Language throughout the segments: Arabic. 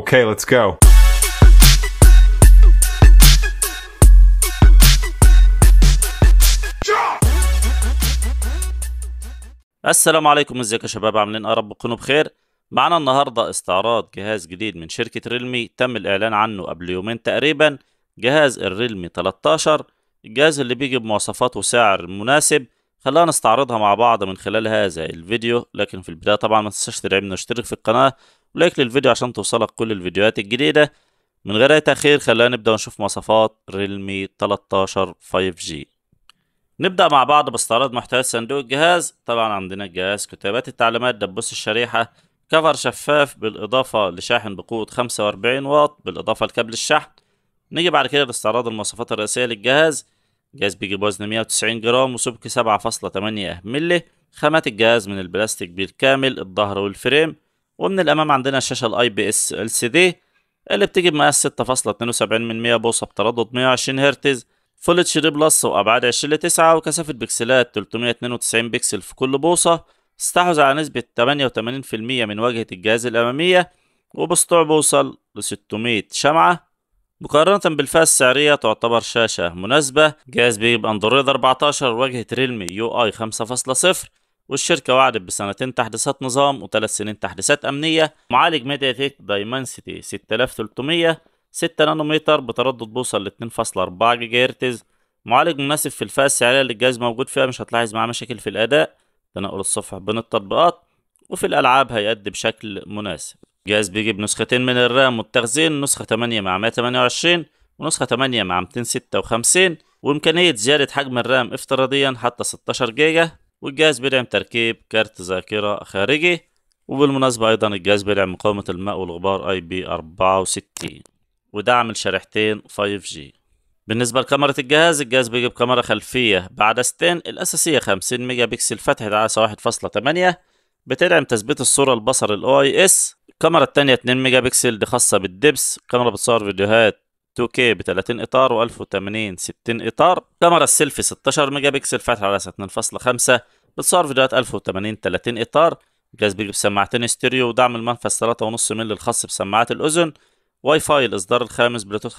Okay, let's go. السلام عليكم ازيك يا شباب عاملين ارب إيه تكونوا بخير معنا النهارده استعراض جهاز جديد من شركه ريلمي تم الاعلان عنه قبل يومين تقريبا جهاز الريلمي 13 الجهاز اللي بيجي بمواصفات وسعر مناسب خلينا نستعرضها مع بعض من خلال هذا الفيديو لكن في البدايه طبعا ما تنساش تدعمنا واشترك في القناه لايك للفيديو عشان توصلك كل الفيديوهات الجديدة من غير أي تأخير خلينا نبدأ ونشوف مواصفات ريلمي 13 5G نبدأ مع بعض باستعراض محتويات صندوق الجهاز طبعا عندنا الجهاز كتابات التعليمات دبوس الشريحة كفر شفاف بالإضافة لشاحن بقوة 45 واط بالإضافة لكابل الشحن نيجي بعد كده لاستعراض المواصفات الرئيسية للجهاز الجهاز بيجي بوزن 190 جرام وسبك 7.8 مللي خامات الجهاز من البلاستيك بالكامل الظهر والفريم ومن الامام عندنا الشاشه الاي بي اس ال سي دي اللي بتيجي بمقاس 6.72 من 100 بوصه بتردد 120 هرتز فول اتش دي بلس وابعاد 20 ل 9 وكثافه بكسلات 392 بكسل في كل بوصه استحوذ على نسبه 88% من واجهه الجهاز الاماميه وبسطوع بوصل ل 600 شمعه مقارنة بالفئة السعرية تعتبر شاشة مناسبة جهاز بيجيب اندرويد 14 واجهة ريلمي يو اي 5.0 والشركة وعدت بسنتين تحديثات نظام وثلاث سنين تحديثات أمنية معالج ميديا تيك دايمنسيتي 6300 6 نانومتر بتردد بوصل ل 2.4 جيجا هرتز معالج مناسب في الفئة السعرية يعني اللي الجهاز موجود فيها مش هتلاحظ معاه مشاكل في الأداء تنقل الصفح بين التطبيقات وفي الألعاب هيأدي بشكل مناسب الجهاز بيجي بنسختين من الرام والتخزين نسخة 8 مع 128 ونسخة 8 مع 256 وإمكانية زيادة حجم الرام افتراضيا حتى 16 جيجا والجهاز بيدعم تركيب كارت ذاكرة خارجي وبالمناسبة أيضا الجهاز بيدعم مقاومة الماء والغبار أي بي 64 ودعم الشريحتين 5G بالنسبة لكاميرا الجهاز الجهاز بيجيب كاميرا خلفية بعدستين الأساسية 50 ميجا بكسل فتحة عدسة 1.8 بتدعم تثبيت الصورة البصر أي OIS الكاميرا التانية 2 ميجا بكسل دي خاصة بالدبس كاميرا بتصور فيديوهات 2K ب 30 اطار و1080 60 اطار كاميرا السيلفي 16 ميجا بكسل فاتحه على 2.5 بتصور فيديوهات 1080 30 اطار جهاز بيجي بسماعتين ستيريو ودعم المنفذ 3.5 مل الخاص بسماعات الاذن واي فاي الاصدار الخامس بلوتوث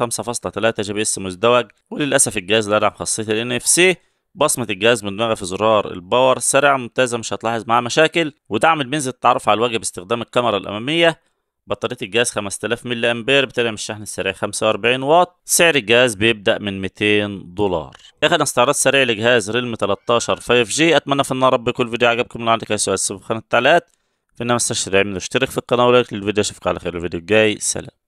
5.3 جي بي اس مزدوج وللاسف الجهاز لا يدعم خاصيه ال NFC بصمة الجهاز دماغة في زرار الباور سريعة ممتازة مش هتلاحظ معاه مشاكل ودعم البنز التعرف على الوجه باستخدام الكاميرا الأمامية بطارية الجهاز 5000 ملي أمبير بتدعم الشحن السريع 45 واط سعر الجهاز بيبدأ من 200 دولار أخذنا استعراض سريع لجهاز ريلم 13 5G أتمنى في النهار رب يكون الفيديو عجبكم لو عندك أي سؤال سيبوا في خانة التعليقات فإنما استشهد من اشترك في القناة ولايك للفيديو أشوفك على خير الفيديو الجاي سلام